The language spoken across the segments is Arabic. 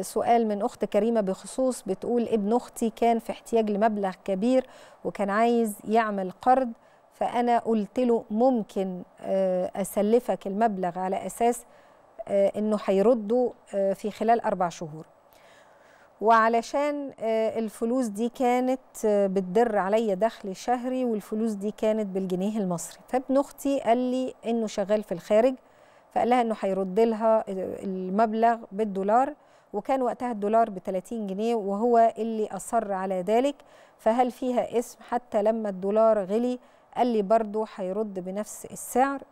سؤال من أخت كريمة بخصوص بتقول ابن أختي كان في احتياج لمبلغ كبير وكان عايز يعمل قرض فأنا قلت له ممكن آه، أسلفك المبلغ على أساس آه، أنه هيرده آه، في خلال أربع شهور وعلشان الفلوس دي كانت بتدر عليا دخل شهري والفلوس دي كانت بالجنيه المصري فابن اختي قال لي انه شغال في الخارج فقال لها انه هيرد لها المبلغ بالدولار وكان وقتها الدولار ب 30 جنيه وهو اللي أصر على ذلك فهل فيها اسم حتى لما الدولار غلي قال لي برضه هيرد بنفس السعر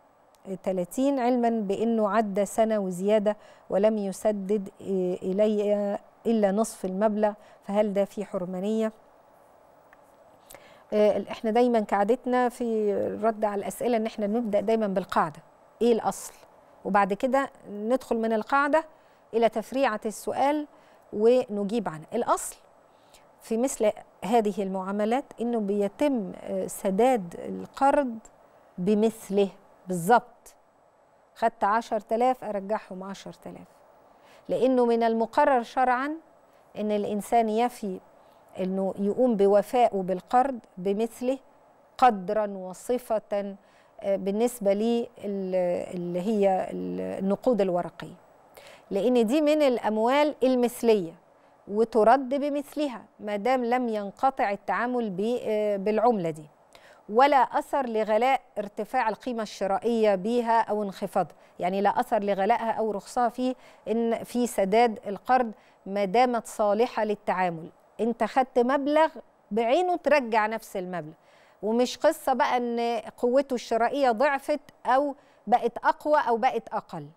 30 علما بأنه عدى سنة وزيادة ولم يسدد آه، إلي إلا نصف المبلغ فهل ده في حرمانية؟ آه، احنا دايما كعادتنا في الرد على الأسئلة ان احنا نبدأ دايما بالقاعدة ايه الأصل؟ وبعد كده ندخل من القاعدة إلى تفريعة السؤال ونجيب عنه الأصل في مثل هذه المعاملات انه بيتم آه، سداد القرض بمثله بالظبط خدت 10000 ارجعهم 10000 لانه من المقرر شرعا ان الانسان يفي انه يقوم بوفائه بالقرض بمثله قدرا وصفه آه، بالنسبه لي اللي هي النقود الورقيه لأن دي من الأموال المثلية وترد بمثلها ما دام لم ينقطع التعامل آه، بالعملة دي ولا أثر لغلاء ارتفاع القيمة الشرائية بها أو انخفاضها يعني لا أثر لغلائها أو رخصها في إن في سداد القرض ما دامت صالحة للتعامل أنت خدت مبلغ بعينه ترجع نفس المبلغ ومش قصة بقى أن قوته الشرائية ضعفت أو بقت أقوى أو بقت أقل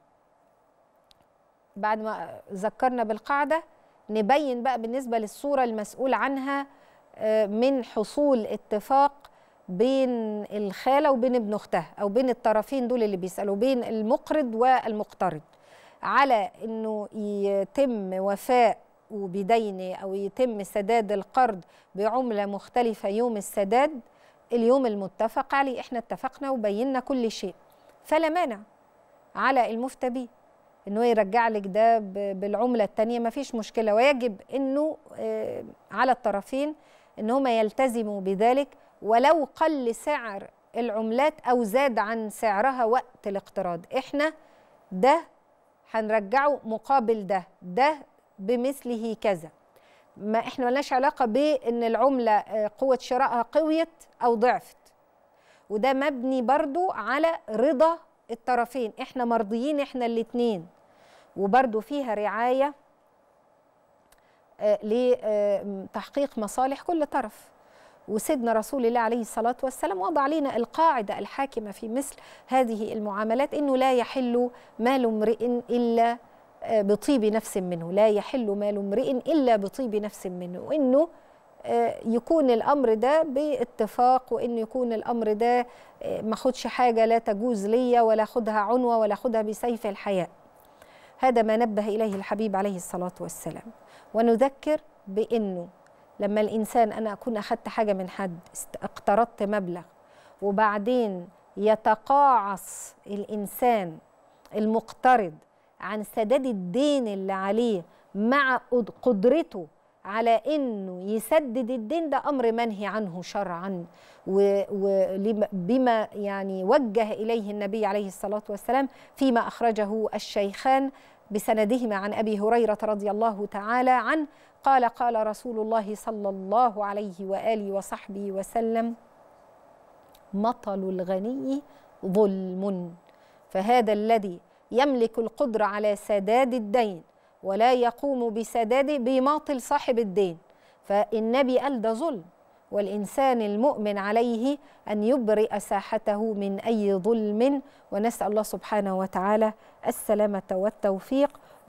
بعد ما ذكرنا بالقاعده نبين بقى بالنسبه للصوره المسؤول عنها آه، من حصول اتفاق بين الخاله وبين ابن اختها او بين الطرفين دول اللي بيسالوا بين المقرض والمقترض على انه يتم وفاء وبدين او يتم سداد القرض بعمله مختلفه يوم السداد اليوم المتفق عليه احنا اتفقنا وبينا كل شيء فلا مانع على المفتى انه يرجع لك ده بالعمله الثانيه ما فيش مشكله ويجب انه آه، على الطرفين ان هما يلتزموا بذلك ولو قل سعر العملات او زاد عن سعرها وقت الاقتراض احنا ده هنرجعه مقابل ده ده بمثله كذا ما احنا ملناش علاقه بان العمله آه، قوه شرائها قويت او ضعفت وده مبني برضو على رضا الطرفين احنا مرضيين احنا الاثنين وبرده فيها رعاية آه، لتحقيق آه، مصالح كل طرف وسيدنا رسول الله عليه الصلاة والسلام وضع لنا القاعدة الحاكمة في مثل هذه المعاملات إنه لا يحل مال امرئ إلا آه، بطيب نفس منه لا يحل مال امرئ إلا بطيب نفس منه وإنه يكون الامر ده باتفاق وان يكون الامر ده آه، ما اخدش حاجه لا تجوز ليا ولا اخدها عنوه ولا اخدها بسيف الحياء هذا ما نبه اليه الحبيب عليه الصلاه والسلام ونذكر بانه لما الانسان انا اكون اخذت حاجه من حد اقترضت مبلغ وبعدين يتقاعص الانسان المقترض عن سداد الدين اللي عليه مع قدرته على انه يسدد الدين ده امر منهي عنه شرعا وبما يعني وجه اليه النبي عليه الصلاه والسلام فيما اخرجه الشيخان بسندهما عن ابي هريره رضي الله تعالى عنه قال قال رسول الله صلى الله عليه واله وصحبه وسلم مطل الغني ظلم فهذا الذي يملك القدره على سداد الدين ولا يقوم بسداده بيماطل صاحب الدين فالنبي قال ده ظلم والإنسان المؤمن عليه أن يبرئ ساحته من أي ظلم ونسأل الله سبحانه وتعالى السلامة والتوفيق